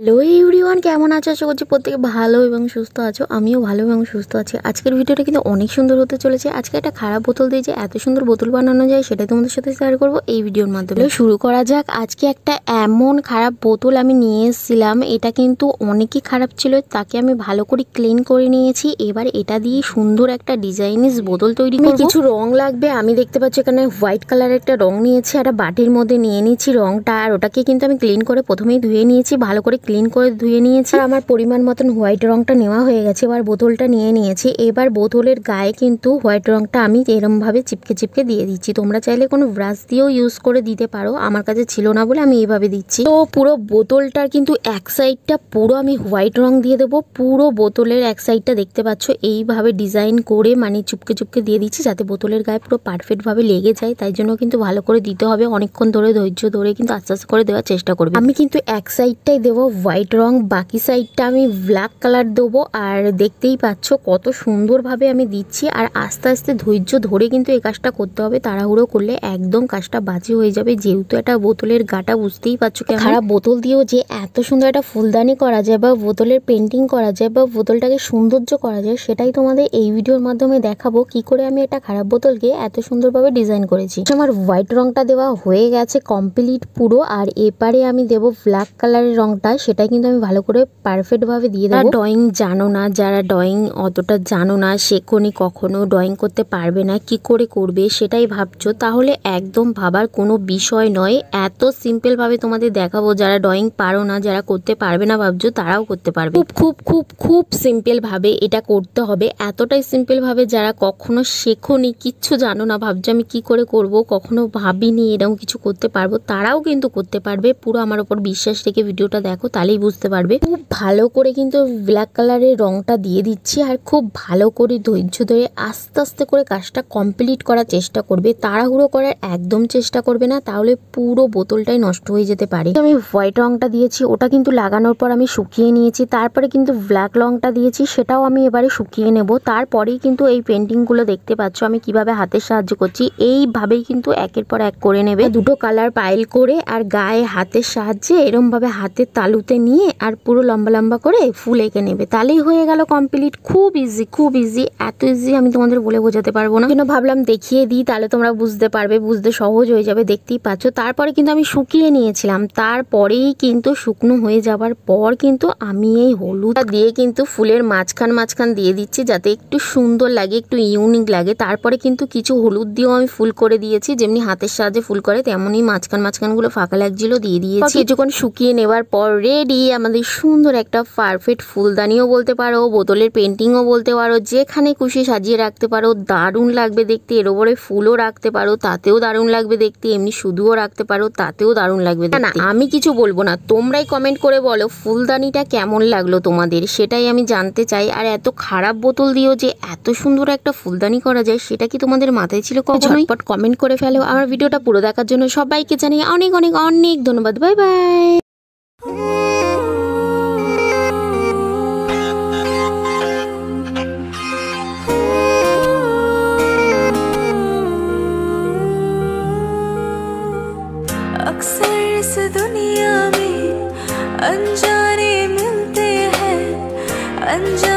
hello everyone কেমন আছো আশা করছি প্রত্যেকে ভালো এবং সুস্থ আছো আমিও ভালো এবং সুস্থ আছি আজকের ভিডিওটা কিন্তু অনেক সুন্দর হতে চলেছে আজকে একটা খারাপ বোতল দিয়ে যে এত সুন্দর বোতল বানানো যায় সেটাই তোমাদের সাথে শেয়ার করবো এই ভিডিওর মাধ্যমে শুরু করা যাক আজকে একটা এমন খারাপ বোতল আমি নিয়ে এসেছিলাম এটা কিন্তু অনেকই খারাপ ছিল তাকে আমি ভালো করে ক্লিন করে নিয়েছি এবার এটা দিয়ে সুন্দর একটা ডিজাইনিস বোতল তৈরি মানে করে কিছু রং লাগবে আমি দেখতে পাচ্ছি এখানে হোয়াইট কালার একটা রং নিয়েছি একটা বাটির মধ্যে নিয়ে নিয়েছি রংটা আর ওটাকে কিন্তু আমি ক্লিন করে প্রথমেই ধুয়ে নিয়েছি ভালো করে ক্লিন করে ধুয়ে নিয়েছি আর আমার পরিমাণ মতন হোয়াইট রঙটা নেওয়া হয়ে গেছে এবার বোতলটা নিয়ে নিয়েছি এবার বোতলের গায়ে কিন্তু হোয়াইট রঙটা আমি এরমভাবে চিপকে চিপকে দিয়ে দিচ্ছি তোমরা চাইলে কোনো ব্রাশ দিয়েও ইউজ করে দিতে পারো আমার কাছে ছিল না বলে আমি এইভাবে দিচ্ছি তো পুরো বোতলটার কিন্তু এক সাইডটা পুরো আমি হোয়াইট রং দিয়ে দেবো পুরো বোতলের এক সাইডটা দেখতে পাচ্ছ এইভাবে ডিজাইন করে মানে চুপকে চুপকে দিয়ে দিচ্ছি যাতে বোতলের গায়ে পুরো পারফেক্টভাবে লেগে যায় তাই জন্য কিন্তু ভালো করে দিতে হবে অনেকক্ষণ ধরে ধৈর্য ধরে কিন্তু আস্তে আস্তে করে দেওয়ার চেষ্টা করবে আমি কিন্তু এক সাইডটাই দেবো হোয়াইট রং বাকি সাইডটা আমি ব্ল্যাক কালার দেবো আর দেখতেই পাচ্ছ কত সুন্দরভাবে আমি দিচ্ছি আর আস্তে আস্তে ধৈর্য ধরে কিন্তু এই কাজটা করতে হবে তাড়াহুড়ো করলে একদম কাজটা বাজে হয়ে যাবে যেহেতু একটা বোতলের গাটা বুঝতেই পারছো খারাপ বোতল দিয়েও যে এত সুন্দর একটা ফুলদানি করা যায় বা বোতলের পেন্টিং করা যায় বা বোতলটাকে সৌন্দর্য করা যায় সেটাই তোমাদের এই ভিডিওর মাধ্যমে দেখাবো কি করে আমি একটা খারাপ বোতলকে এত সুন্দরভাবে ডিজাইন করেছি আচ্ছা, আমার হোয়াইট রংটা দেওয়া হয়ে গেছে কমপ্লিট পুরো আর এপারে আমি দেব ব্ল্যাক কালারের রংটা সেটা কিন্তু আমি ভালো করে পারফেক্টভাবে দিয়ে দেবো ড্রয়িং জানো না যারা ড্রয়িং অতটা জানো না কোনি কখনো ড্রয়িং করতে পারবে না কি করে করবে সেটাই ভাবছো তাহলে একদম ভাবার কোনো বিষয় নয় এত সিম্পলভাবে তোমাদের দেখাবো যারা ড্রয়িং পারো না যারা করতে পারবে না ভাবছো তারাও করতে পারবে খুব খুব খুব খুব সিম্পলভাবে এটা করতে হবে এতটাই সিম্পলভাবে যারা কখনো শেখোনি কিচ্ছু জানো না ভাবছো আমি কি করে করব কখনো ভাবিনি এরকম কিছু করতে পারবো তারাও কিন্তু করতে পারবে পুরো আমার ওপর বিশ্বাস রেখে ভিডিওটা দেখো তাহলেই বুঝতে পারবে খুব ভালো করে কিন্তু ব্ল্যাক কালারের রংটা দিয়ে দিচ্ছি আর খুব ভালো করে ধৈর্য ধরে আস্তে আস্তে করে কাজটা কমপ্লিট করার চেষ্টা করবে তাড়াহুড়ো করার একদম চেষ্টা করবে না তাহলে পুরো বোতলটাই নষ্ট হয়ে যেতে পারে আমি হোয়াইট রংটা দিয়েছি ওটা কিন্তু লাগানোর পর আমি শুকিয়ে নিয়েছি তারপরে কিন্তু ব্ল্যাক রংটা দিয়েছি সেটাও আমি এবারে শুকিয়ে নেব তারপরেই কিন্তু এই পেন্টিংগুলো দেখতে পাচ্ছ আমি কিভাবে হাতের সাহায্য করছি এইভাবেই কিন্তু একের পর এক করে নেবে দুটো কালার পাইল করে আর গায়ে হাতের সাহায্যে এরমভাবে হাতের তালু তুলতে নিয়ে আর পুরো লম্বা লম্বা করে ফুল এঁকে নেবে তাহলেই হয়ে গেল কমপ্লিট খুব ইজি খুব ইজি এত ইজি আমি তোমাদের বলে বোঝাতে পারবো না কিন্তু ভাবলাম দেখিয়ে দিই তাহলে তোমরা বুঝতে পারবে বুঝতে সহজ হয়ে যাবে দেখতেই পাচ্ছ তারপরে কিন্তু আমি শুকিয়ে নিয়েছিলাম তারপরেই কিন্তু শুকনো হয়ে যাওয়ার পর কিন্তু আমি এই হলুদটা দিয়ে কিন্তু ফুলের মাঝখান মাঝখান দিয়ে দিচ্ছি যাতে একটু সুন্দর লাগে একটু ইউনিক লাগে তারপরে কিন্তু কিছু হলুদ দিয়েও আমি ফুল করে দিয়েছি যেমনি হাতের সাহায্যে ফুল করে তেমনই মাঝখান মাঝখানগুলো ফাঁকা লাগছিল দিয়ে দিয়েছি কিছুক্ষণ শুকিয়ে নেবার পরে রেডি আমাদের সুন্দর একটা পারফেক্ট ফুলদানিও বলতে পারো বোতলের পেন্টিংও বলতে পারো যেখানে খুশি সাজিয়ে রাখতে পারো দারুণ লাগবে দেখতে এর ওপরে ফুলও রাখতে পারো তাতেও দারুণ লাগবে দেখতে এমনি শুধুও রাখতে পারো তাতেও দারুণ লাগবে না আমি কিছু বলবো না তোমরাই কমেন্ট করে বলো ফুলদানিটা কেমন লাগলো তোমাদের সেটাই আমি জানতে চাই আর এত খারাপ বোতল দিও যে এত সুন্দর একটা ফুলদানি করা যায় সেটা কি তোমাদের মাথায় ছিল বাট কমেন্ট করে ফেলো আমার ভিডিওটা পুরো দেখার জন্য সবাইকে জানিয়ে অনেক অনেক অনেক ধন্যবাদ বাই বাই अनजाने मिलते हैं अनजाने